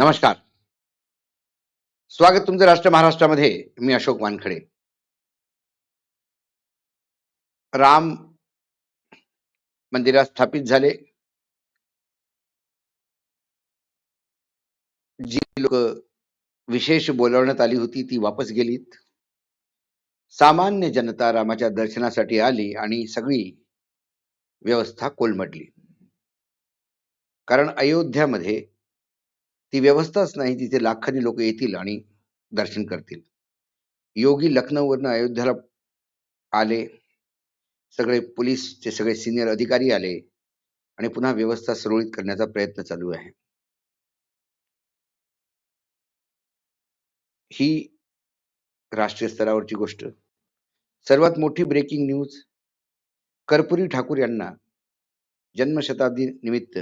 नमस्कार स्वागत तुमचं राष्ट्र महाराष्ट्रामध्ये मी अशोक वानखडे राम मंदिरात स्थापित झाले जी लोक विशेष बोलवण्यात आली होती ती वापस गेलीत सामान्य जनता रामाच्या दर्शनासाठी आली आणि सगळी व्यवस्था कोलमडली कारण अयोध्यामध्ये ती व्यवस्थाच नाही तिथे लाखांनी लोक येतील आणि दर्शन करतील योगी लखनौवरनं अयोध्याला आले सगळे पोलीसचे सगळे सिनियर अधिकारी आले आणि पुन्हा व्यवस्था सुरळीत करण्याचा प्रयत्न चालू आहे ही राष्ट्रीय स्तरावरची गोष्ट सर्वात मोठी ब्रेकिंग न्यूज कर्पुरी ठाकूर यांना जन्मशताब्दी निमित्त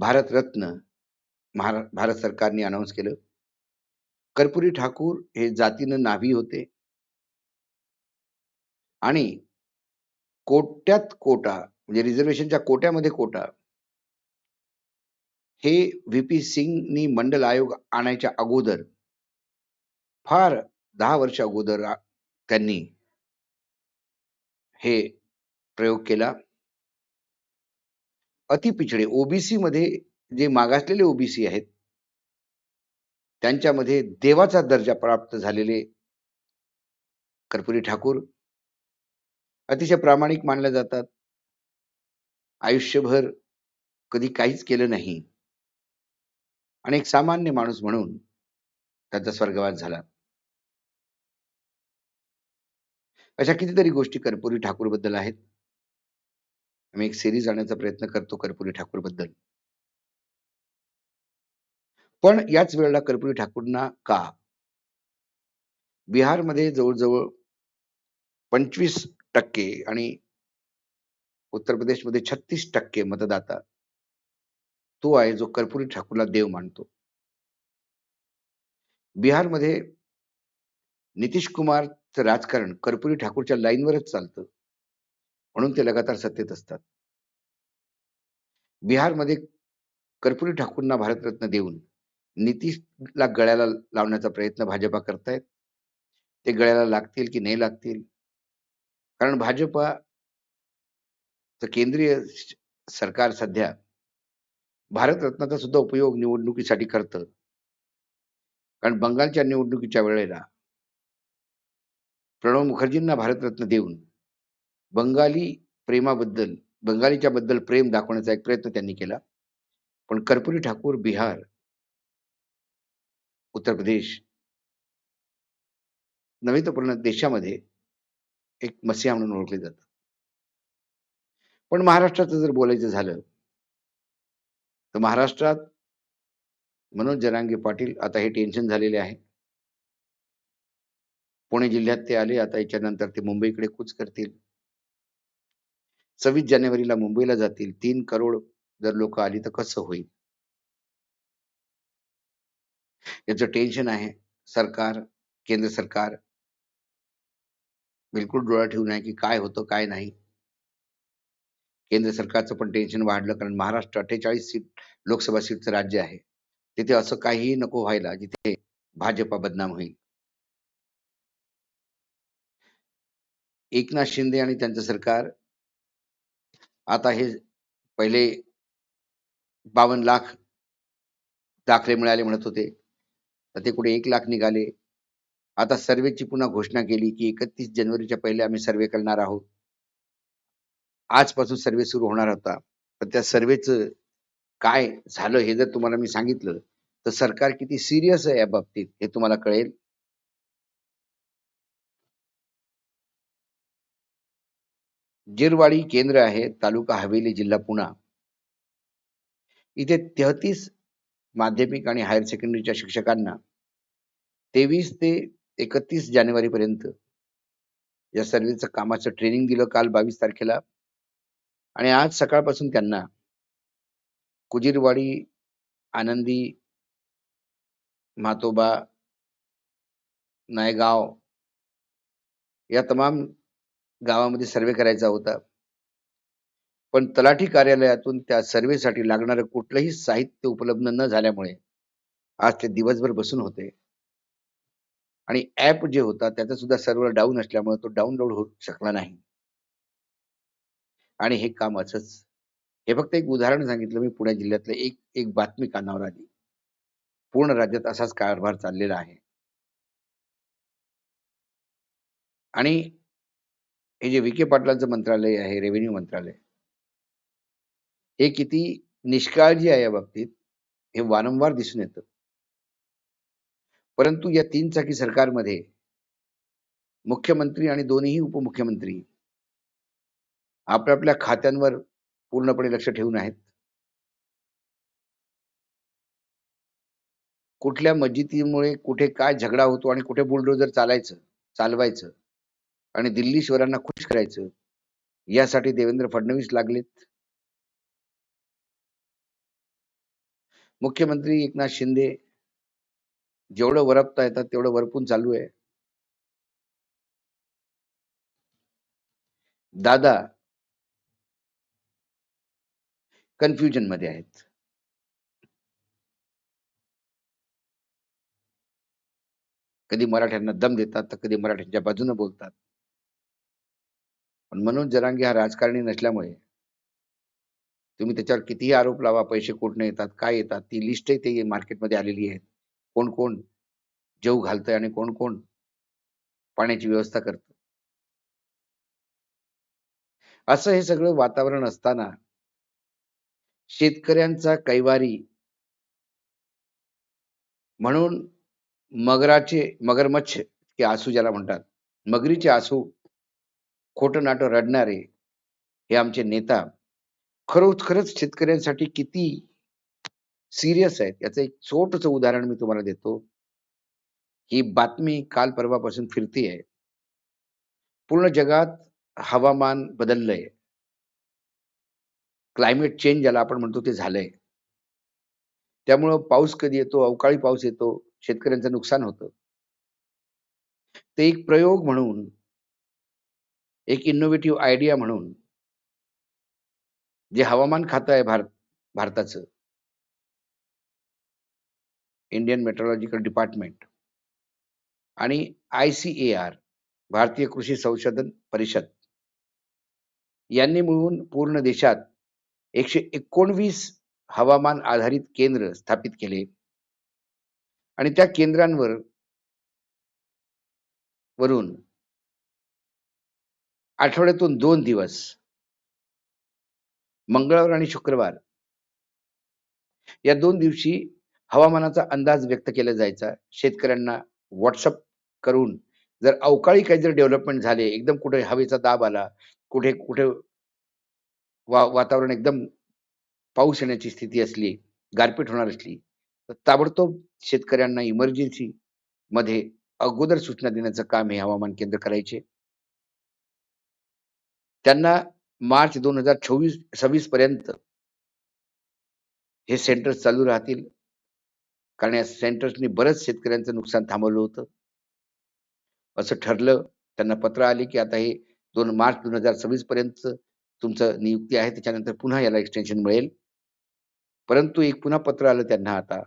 भारतरत्न भारत सरकारने अनाऊन्स केलं कर्पुरी ठाकूर हे जातीनं नाभी होते आणि कोट्यात कोटा म्हणजे रिझर्वेशनच्या कोट्यामध्ये कोटा हे व्हीपी सिंगनी मंडल आयोग आणायच्या अगोदर फार दहा वर्ष अगोदर त्यांनी हे प्रयोग केला अतिपिछडे ओबीसी मध्ये जे मागासलेले ओबीसी आहेत त्यांच्यामध्ये देवाचा दर्जा प्राप्त झालेले कर्पुरी ठाकूर अतिशय प्रामाणिक मानल्या जातात आयुष्यभर कधी काहीच केलं नाही आणि एक सामान्य माणूस म्हणून त्यांचा स्वर्गवास झाला अशा कितीतरी गोष्टी कर्पुरी ठाकूर बद्दल आहेत मी एक सिरीज आणण्याचा प्रयत्न करतो कर्पुरी ठाकूर बद्दल पण याच वेळेला कर्पुरी ठाकूरना का बिहारमध्ये जवळजवळ पंचवीस टक्के आणि उत्तर प्रदेशमध्ये छत्तीस टक्के मतदाता तो आहे जो कर्पुरी ठाकूरला देव मानतो बिहारमध्ये नितीश कुमारचं राजकारण कर्पुरी ठाकूरच्या लाईनवरच चालतं म्हणून ते लगातार सत्तेत असतात बिहारमध्ये कर्पुरी ठाकूरना भारतरत्न देऊन नितीशला गळ्याला लावण्याचा प्रयत्न भाजपा करतायत ते गळ्याला लागतील की नाही लागतील कारण भाजपा केंद्रीय सरकार सध्या भारतरत्नाचा सुद्धा उपयोग निवडणुकीसाठी करतं कारण बंगालच्या निवडणुकीच्या वेळेला प्रणव मुखर्जींना भारतरत्न देऊन बंगाली प्रेमाबद्दल बंगालीच्या बद्दल प्रेम दाखवण्याचा एक प्रयत्न त्यांनी केला पण कर्पुरी ठाकूर बिहार उत्तर प्रदेश नव्हे तर पूर्ण देशामध्ये एक मसीहा म्हणून ओळखले जात पण महाराष्ट्राचं जर बोलायचं झालं तर महाराष्ट्रात मनोज जरांगे पाटील आता हे टेन्शन झालेले आहे पुणे जिल्ह्यात ते आले आता याच्यानंतर ते मुंबईकडे कूच करतील सव्वीस जानेवारीला मुंबईला जातील तीन करोड जर लोक आली तर कसं होईल याचं टेन्शन आहे सरकार केंद्र सरकार बिलकुल डोळा ठेवून आहे की काय होतं काय नाही केंद्र सरकारचं पण टेन्शन वाढलं कारण महाराष्ट्र अठ्ठेचाळीस सीट लोकसभा सीटचं राज्य आहे तिथे असं काहीही नको व्हायला जिथे भाजपा बदनाम होईल एकनाथ शिंदे आणि त्यांचं सरकार आता हे पहिले बावन्न लाख दाखले मिळाले म्हणत होते तर ते कुठे एक लाख निघाले आता सर्वेची पुन्हा घोषणा केली की एकतीस जानेवारीच्या पहिले आम्ही सर्वे करणार आहोत आजपासून सर्वे सुरू होणार होता पण त्या सर्वेच काय झालं हे जर तुम्हाला मी सांगितलं तर सरकार किती सिरियस आहे या बाबतीत हे तुम्हाला कळेल जिरवाडी केंद्र आहे तालुका हवेली जिल्हा पुणा इथे तेहतीस माध्यमिक आणि हायर सेकंडरीच्या शिक्षकांना तेवीस ते एकतीस जानेवारीपर्यंत या सर्वेचं कामाचं ट्रेनिंग दिलं काल बावीस तारखेला आणि आज सकाळपासून त्यांना कुजीरवाडी आनंदी मातोबा नायगाव या तमाम गावामध्ये सर्वे करायचा होता पण तलाठी कार्यालयातून त्या सर्वेसाठी लागणार कुठलंही साहित्य उपलब्ध न झाल्यामुळे आज ते दिवसभर बसून होते आणि ऍप जे होता त्याचा सुद्धा सर्व्हर डाऊन असल्यामुळे तो डाउनलोड होऊ शकला नाही आणि हे काम असंच हे फक्त एक उदाहरण सांगितलं मी पुणे जिल्ह्यातलं एक एक बातमी कानावर आली पूर्ण राज्यात असाच कारभार चाललेला आहे आणि हे जे विखे पाटलांचं मंत्रालय आहे रेव्हेन्यू मंत्रालय हे किती निष्काळजी आहे या बाबतीत हे वारंवार दिसून येतं परंतु या तीन चाकी सरकारमध्ये मुख्यमंत्री आणि दोन्ही उपमुख्यमंत्री आपल्या खात्यांवर पूर्णपणे लक्ष ठेवून आहेत कुठल्या मस्जिदीमुळे कुठे काय झगडा होतो आणि कुठे बुलडोजर चालायचं चालवायचं आणि दिल्ली शहरांना खुश करायचं यासाठी देवेंद्र फडणवीस लागलेत मुख्यमंत्री एकनाथ शिंदे जेवढं वरपता येतात तेवढं वरपून चालू आहे दादा कन्फ्युजन मध्ये आहेत कधी मराठ्यांना दम देतात तर कधी मराठ्यांच्या बाजूने बोलतात पण म्हणून जरांगे हा राजकारणी नसल्यामुळे तुम्ही त्याच्यावर कितीही आरोप लावा पैसे कुठनं येतात काय येतात ती लिस्टही ते मार्केटमध्ये आलेली आहे कोण कोण जेव घालतंय आणि कोण कोण पाण्याची व्यवस्था करतो असं हे सगळं वातावरण असताना शेतकऱ्यांचा कैवारी म्हणून मगराचे मगरमच्छ हे आसू ज्याला म्हणतात मगरीचे आसू खोटं नाट रडणारे हे आमचे नेता खरोच खरंच शेतकऱ्यांसाठी किती सिरियस आहे याचं एक छोटस उदाहरण मी तुम्हाला देतो ही बातमी काल परवापासून फिरती आहे पूर्ण जगात हवामान बदललंय क्लायमेट चेंज ज्याला आपण म्हणतो ते झालंय त्यामुळं पाऊस कधी येतो अवकाळी पाऊस येतो शेतकऱ्यांचं नुकसान होतं ते एक प्रयोग म्हणून एक इनोव्हेटिव्ह आयडिया म्हणून जे हवामान खातं आहे भारत भारताचं इंडियन मेट्रोलॉजिकल डिपार्टमेंट आणि आय सी ए आर भारतीय कृषी संशोधन परिषद यांनी मिळून पूर्ण देशात एकशे एकोणवीस हवामान आधारित केंद्र स्थापित केले आणि त्या केंद्रांवर वरून आठवड्यातून दोन दिवस मंगळवार आणि शुक्रवार या दोन दिवशी हवामानाचा अंदाज व्यक्त केला जायचा शेतकऱ्यांना व्हॉट्सअप करून जर अवकाळी काही जर डेव्हलपमेंट झाले एकदम कुठे हवेचा दाब आला कुठे कुठे वा वातावरण एकदम पाऊस येण्याची स्थिती असली गारपीट होणार असली तर ताबडतोब शेतकऱ्यांना इमर्जन्सी मध्ये अगोदर सूचना देण्याचं काम हे हवामान केंद्र करायचे त्यांना मार्च दोन हजार चोवीस सव्वीस पर्यंत हे सेंटर्स चालू राहतील कारण या सेंटर्सनी बरंच शेतकऱ्यांचं नुकसान थांबवलं होतं असं ठरलं त्यांना पत्र आले की आता हे दोन मार्च दोन हजार सव्वीस पर्यंत तुमचं नियुक्ती आहे त्याच्यानंतर पुन्हा याला एक्सटेन्शन मिळेल परंतु एक पुन्हा पत्र आलं त्यांना आता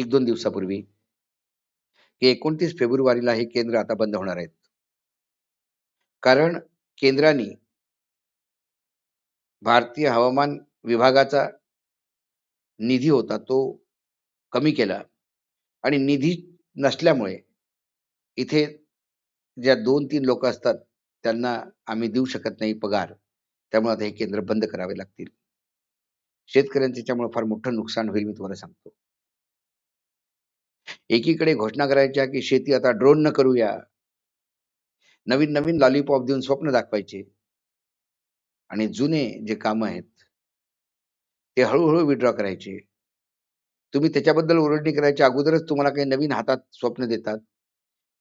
एक दोन दिवसापूर्वी की एकोणतीस फेब्रुवारीला हे केंद्र आता बंद होणार आहेत कारण केंद्राने भारतीय हवामान विभागाचा निधी होता तो कमी केला आणि निधी नसल्यामुळे इथे ज्या दोन तीन लोक असतात त्यांना आम्ही देऊ शकत नाही पगार त्यामुळे आता हे केंद्र बंद करावे लागतील शेतकऱ्यांचं त्याच्यामुळे फार मोठं नुकसान होईल मी तुम्हाला सांगतो एकीकडे घोषणा करायच्या की शेती आता ड्रोन न करूया नवीन नवीन लॉलीपॉप देऊन स्वप्न दाखवायचे आणि जुने जे काम आहेत ते हळूहळू विड्रॉ करायचे तुम्ही त्याच्याबद्दल ओरडणी करायच्या अगोदरच तुम्हाला काही नवीन हातात स्वप्न देतात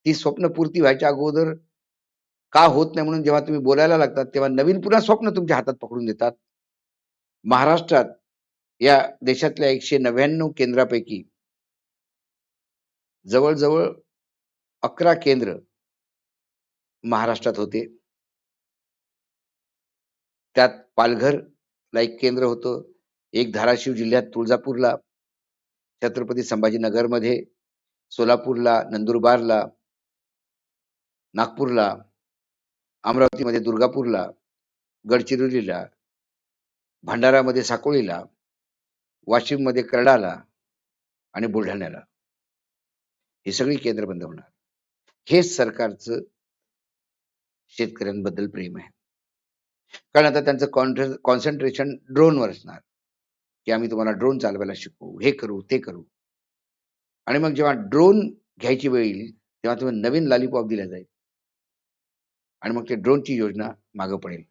ती स्वप्न पूर्ती व्हायच्या अगोदर का होत नाही म्हणून जेव्हा तुम्ही बोलायला लागतात तेव्हा नवीन पुन्हा स्वप्न तुमच्या हातात पकडून देतात महाराष्ट्रात या देशातल्या एकशे नव्याण्णव केंद्रापैकी जवळजवळ अकरा केंद्र महाराष्ट्रात होते त्यात पालघरला एक केंद्र होतं एक धाराशिव जिल्ह्यात तुळजापूरला छत्रपती संभाजीनगरमध्ये सोलापूरला नंदुरबारला नागपूरला अमरावतीमध्ये दुर्गापूरला गडचिरोलीला भंडारामध्ये साकोळीला वाशिममध्ये करडाला आणि बुलढाण्याला ही सगळी केंद्र बंद होणार हेच सरकारचं शेतकऱ्यांबद्दल प्रेम आहे कारण आता त्यांचं कॉन्सन्ट्रेशन ड्रोनवर असणार की आम्ही तुम्हाला ड्रोन चालवायला शिकवू हे करू ते करू आणि मग जेव्हा ड्रोन घ्यायची वेळ येईल तेव्हा तुम्ही नवीन लालीपॉप दिला जाईल आणि मग ते ड्रोनची योजना मागे पडेल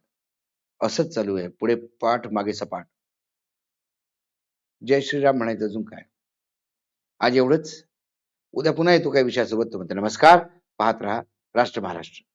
असंच चालू आहे पुढे पाठ मागे सपाट जय श्रीराम म्हणायचं अजून काय आज एवढंच उद्या पुन्हा येतो काही विषयासोबत तुम्हाला नमस्कार पाहत राहा राष्ट्र महाराष्ट्र